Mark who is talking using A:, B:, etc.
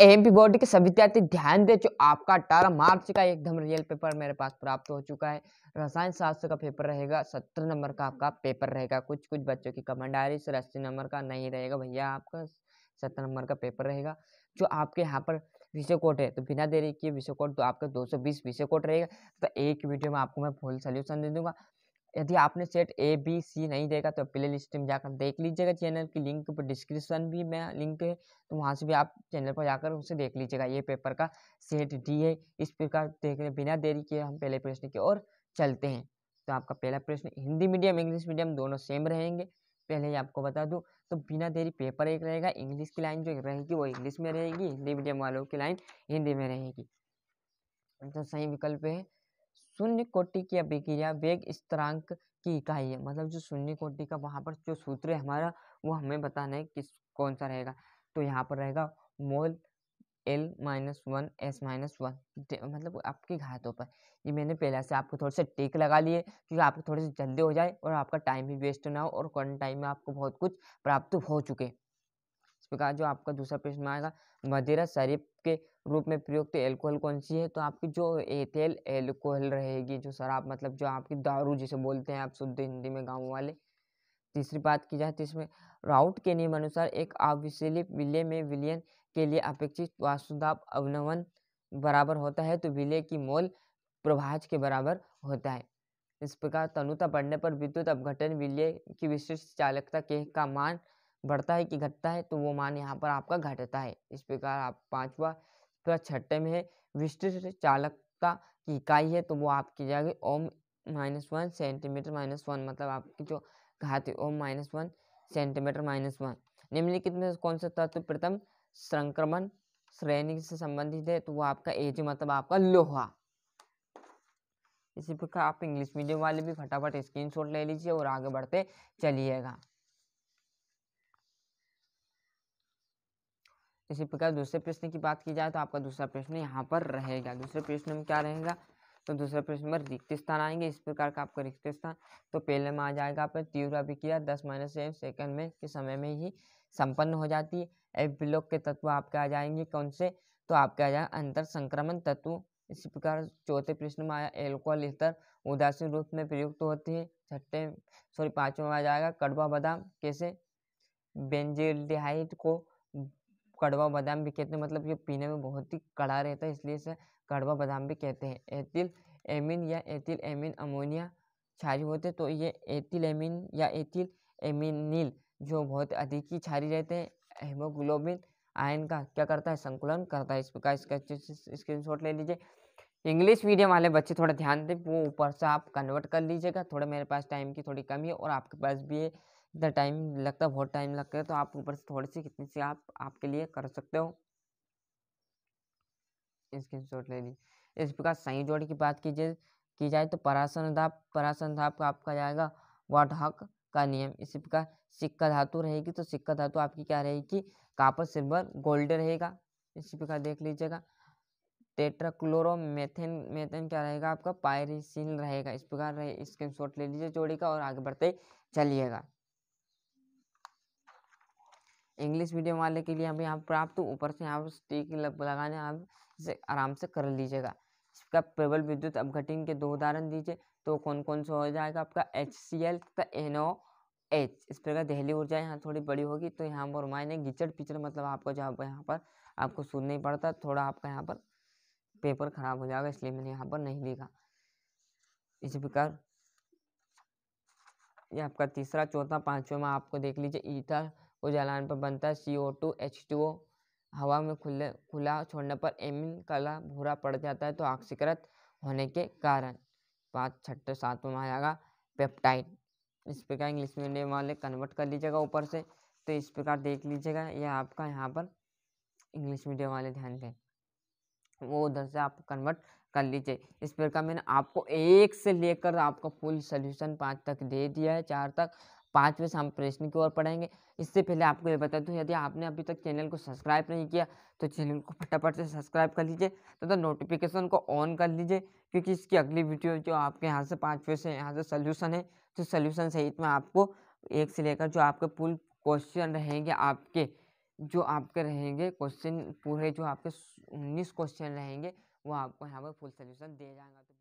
A: M P board के सभी विद्यार्थी ध्यान दे जो आपका अठारह मार्च का एकदम रियल पेपर मेरे पास प्राप्त हो चुका है रसायन शास्त्र का पेपर रहेगा सत्रह नंबर का आपका पेपर रहेगा कुछ कुछ बच्चों की कमेंट आ रही सर अस्सी नंबर का नहीं रहेगा भैया आपका सत्रह नंबर का पेपर रहेगा जो आपके यहाँ पर विषय कोड है तो बिना देरी किए विषय कोड तो आपका दो बीस विषय कोड रहेगा तो एक वीडियो में आपको मैं फुल सोल्यूशन दे दूंगा यदि आपने सेट ए बी सी नहीं देखा तो प्ले लिस्ट में जाकर देख लीजिएगा चैनल की लिंक पर डिस्क्रिप्शन भी में लिंक है तो वहाँ से भी आप चैनल पर जाकर उसे देख लीजिएगा ये पेपर का सेट डी है इस प्रकार देखने बिना देरी के हम पहले प्रश्न की ओर चलते हैं तो आपका पहला प्रश्न हिंदी मीडियम इंग्लिश मीडियम दोनों सेम रहेंगे पहले ही आपको बता दूँ तो बिना देरी पेपर एक रहेगा इंग्लिश की लाइन जो रहेगी वो इंग्लिश में रहेगी हिंदी मीडियम वालों की लाइन हिंदी में रहेगी तो सही विकल्प है शून्य कोटि की अभिक्रिया वेग स्तरांक की इकाई है मतलब जो शून्य कोटि का वहाँ पर जो सूत्र है हमारा वो हमें बताना है किस कौन सा रहेगा तो यहाँ पर रहेगा mol L minus one S minus one मतलब आपकी घातों पर ये मैंने पहले से आपको थोड़े से टेक लगा लिए क्योंकि आपको थोड़े से जल्दी हो जाए और आपका टाइम भी वेस्ट ना हो और कौन टाइम में आपको बहुत कुछ प्राप्त हो चुके इस प्रकार जो आपका दूसरा प्रश्न आएगा मदिरा शरीफ के रूप में प्रयुक्त एल्कोहल कौन सी है तो आपकी जो एथेल एल्कोहल रहेगी जो शराब मतलब जो आपकी दारू जिसे बोलते हैं आप शुद्ध हिंदी में गाँव वाले तीसरी बात की जाए तो इसमें राउट के नियम अनुसार एक अविशेली विलय में विलयन के लिए अपेक्षित वास्तुदाप अवनवन बराबर होता है तो विलय की मोल प्रभाज के बराबर होता है इस प्रकार तनुता बढ़ने पर विद्युत अपघटन विलय की विशिष्ट चालकता के का मान बढ़ता है कि घटता है तो वो मान यहाँ पर आपका घटता है इस प्रकार आप पांचवा उसके तो बाद छठे में है विशिष्ट चालकता की इकाई है तो वो आपकी जाएगी ohm minus one centimetre minus one मतलब आपकी जो घात है ohm minus one centimetre minus one निम्नलिखित में कौन सा तत्व प्रथम संक्रमण श्रेणी से संबंधित है तो वो आपका एज मतलब आपका लोहा इसी प्रकार आप इंग्लिश मीडियम वाले भी फटाफट स्क्रीनशॉट ले लीजिए और आगे बढ़ते चलिएगा इसी प्रकार दूसरे प्रश्न की बात की जाए तो आपका दूसरा प्रश्न यहाँ पर रहेगा दूसरे प्रश्न में क्या रहेगा तो दूसरे प्रश्न पर रिक्त स्थान आएंगे इस प्रकार का आपका रिक्त स्थान तो पहले में आ जाएगा आपका तीव्र अभिक्रिया दस माइनस एम सेकंड में के समय में ही संपन्न हो जाती है एफ ब्लॉक के तत्व आपके आ जाएंगे कौन से तो आपके आ जाएगा अंतर संक्रमण तत्व इसी प्रकार चौथे प्रश्न में आया एल्कोहल स्तर उदासीन रूप में प्रयुक्त होती है छठे सॉरी पाँचवें में आ जाएगा कड़वा बादाम कैसे बेंजेल्डिहाइड को कड़वा बादाम भी कहते हैं मतलब ये पीने में बहुत ही कड़ा रहता है इसलिए इसे कड़वा बादाम भी कहते हैं एथिल एमिन या एथिल एमिन अमोनिया क्षारी होते तो ये एथिल एमिन या एथिल एमिनिल जो बहुत अधिक ही क्षारी रहते हैं हेमोग्लोबिन आयन का क्या करता है संकुलन करता है इस प्रकार इसका स्क्रीन शॉट ले लीजिए इंग्लिश मीडियम वाले बच्चे थोड़ा ध्यान दें वो ऊपर से आप कन्वर्ट कर लीजिएगा थोड़ा मेरे पास टाइम की थोड़ी कमी है और आपके पास भी है इतना टाइम लगता है बहुत टाइम लगता है तो आप ऊपर से थोड़ी सी कितनी सी आप आपके लिए कर सकते हो स्क्रीन शॉट ले ली इस प्रकार सही जोड़ की बात कीजिए की जाए तो परासन धाप परासन धाप का आपका जाएगा वाट हक का नियम इसी प्रकार सिक्का धातु रहेगी तो सिक्का धातु आपकी क्या रहेगी कापर सिल्वर गोल्ड रहेगा इसी प्रकार देख लीजिएगा टेट्राक्लोरो मेथेन मेथेन क्या रहेगा आपका पायरिसिन रहेगा इस प्रकार रहे स्क्रीन शॉट ले लीजिए जोड़ी का और आगे बढ़ते चलिएगा इंग्लिश मीडियम वाले के लिए हमें यहाँ पर आप तो ऊपर से यहाँ स्टिक लगाने आप इसे आराम से कर लीजिएगा इसका प्रबल विद्युत अपघटन के दो उदाहरण दीजिए तो कौन कौन सा हो जाएगा आपका एच सी एल तथा एन ओ एच इस प्रकार दहली ऊर्जा यहाँ थोड़ी बड़ी होगी तो यहाँ पर मायने गिचड़ पिचड़ मतलब आपको जहाँ पर यहाँ पर आपको सुनना ही पड़ता थोड़ा आपका यहाँ पर पेपर खराब हो जाएगा इसलिए मैंने यहाँ पर नहीं लिखा इस प्रकार ये आपका तीसरा चौथा पांचवा में आपको देख लीजिए ईटा वो जलाने पर बनता है C O two H two O हवा में खुले खुला छोड़ने पर एमिन काला भूरा पड़ जाता है तो ऑक्सीकृत होने के कारण पाँच छठे सातवा में आएगा पेप्टाइड इस प्रकार इंग्लिश मीडियम वाले कन्वर्ट कर लीजिएगा ऊपर से तो इस प्रकार देख लीजिएगा यह आपका यहाँ पर इंग्लिश मीडियम वाले ध्यान दें वो उधर से आप कन्वर्ट कर लीजिए इस प्रकार मैंने आपको एक से लेकर आपका फुल सोल्यूशन पाँच तक दे दिया है चार तक पाँचवें हम प्रश्न की ओर पढ़ेंगे इससे पहले आपको ये बता दूँ यदि आपने अभी तक चैनल को सब्सक्राइब नहीं किया तो चैनल को फटाफट से सब्सक्राइब कर लीजिए तथा तो नोटिफिकेशन को ऑन कर लीजिए क्योंकि इसकी अगली वीडियो जो आपके यहाँ से पाँचवें से यहाँ से सल्यूशन है तो सल्यूशन सहित में आपको एक से लेकर जो आपके पुल क्वेश्चन रहेंगे आपके जो आपके रहेंगे क्वेश्चन पूरे जो आपके उन्नीस क्वेश्चन रहेंगे वो आपको यहाँ पर फुल सल्यूशन दे जाएगा